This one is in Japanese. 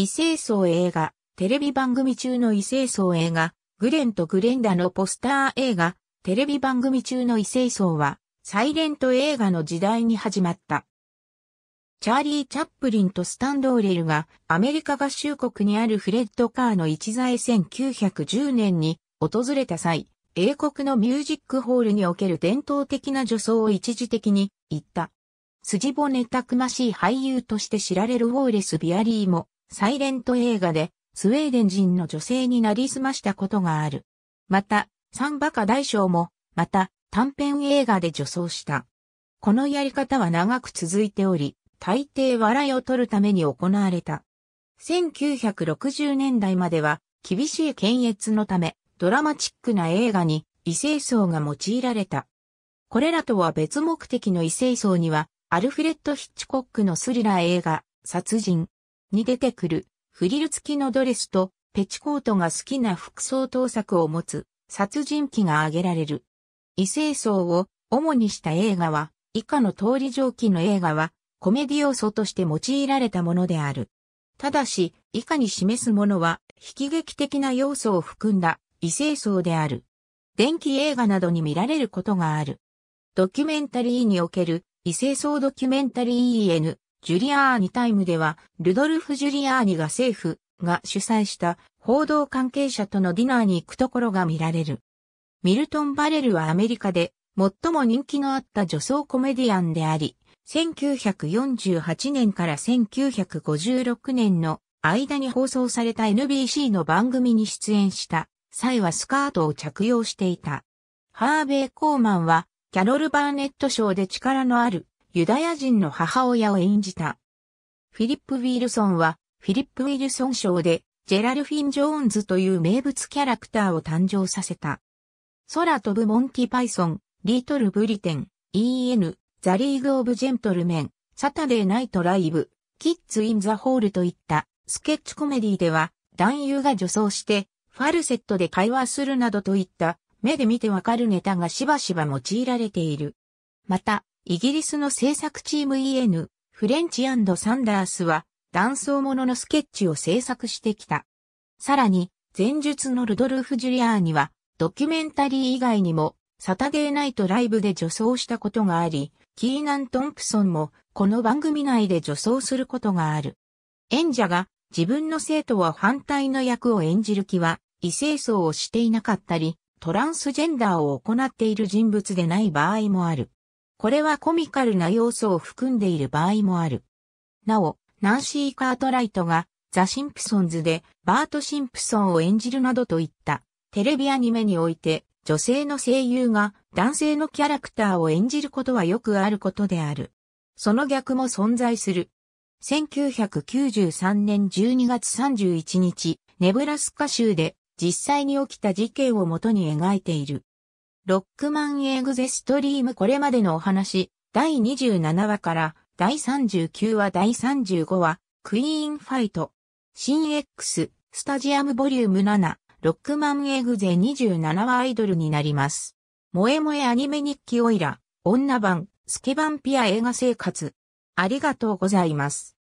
異性層映画、テレビ番組中の異性層映画、グレンとグレンダのポスター映画、テレビ番組中の異性層は、サイレント映画の時代に始まった。チャーリー・チャップリンとスタンドーレルがアメリカ合衆国にあるフレッド・カーの一座へ1910年に訪れた際、英国のミュージックホールにおける伝統的な女装を一時的に言った。筋骨たくましい俳優として知られるウォーレス・ビアリーもサイレント映画でスウェーデン人の女性になりすましたことがある。また、サンバカ大将も、また、短編映画で女装した。このやり方は長く続いており、大抵笑いを取るために行われた。1960年代までは、厳しい検閲のため、ドラマチックな映画に異性層が用いられた。これらとは別目的の異性層には、アルフレッド・ヒッチコックのスリラー映画、殺人、に出てくるフリル付きのドレスとペチコートが好きな服装盗作を持つ殺人鬼が挙げられる。異性層を主にした映画は以下の通り上記の映画はコメディ要素として用いられたものである。ただし、以下に示すものは悲劇的な要素を含んだ異性層である。電気映画などに見られることがある。ドキュメンタリーにおける異性層ドキュメンタリー EN ジュリアーニタイムでは、ルドルフ・ジュリアーニが政府が主催した報道関係者とのディナーに行くところが見られる。ミルトン・バレルはアメリカで最も人気のあった女装コメディアンであり、1948年から1956年の間に放送された NBC の番組に出演した際はスカートを着用していた。ハーベイ・コーマンはキャロル・バーネット賞で力のあるユダヤ人の母親を演じた。フィリップ・ウィルソンは、フィリップ・ウィルソン賞で、ジェラルフィン・ジョーンズという名物キャラクターを誕生させた。空飛ぶモンティ・パイソン、リートル・ブリテン、EN、ザ・リーグ・オブ・ジェントルメン、サタデー・ナイト・ライブ、キッズ・イン・ザ・ホールといったスケッチコメディでは男優が女装してファルセットで会話するなどといった目で見てわかるネタがしばしば用いられている。また、イギリスの制作チーム EN、フレンチサンダースは、断層もののスケッチを制作してきた。さらに、前述のルドルフ・ジュリアーには、ドキュメンタリー以外にも、サタデーナイトライブで女装したことがあり、キーナン・トンプソンも、この番組内で女装することがある。演者が、自分の生徒は反対の役を演じる気は、異性層をしていなかったり、トランスジェンダーを行っている人物でない場合もある。これはコミカルな要素を含んでいる場合もある。なお、ナンシー・カートライトがザ・シンプソンズでバート・シンプソンを演じるなどといったテレビアニメにおいて女性の声優が男性のキャラクターを演じることはよくあることである。その逆も存在する。1993年12月31日、ネブラスカ州で実際に起きた事件をもとに描いている。ロックマンエグゼストリームこれまでのお話、第27話から第39話第35話、クイーンファイト、新 X、スタジアムボリューム7、ロックマンエグゼ27話アイドルになります。萌え萌えアニメ日記オイラ、女版、スケバンピア映画生活。ありがとうございます。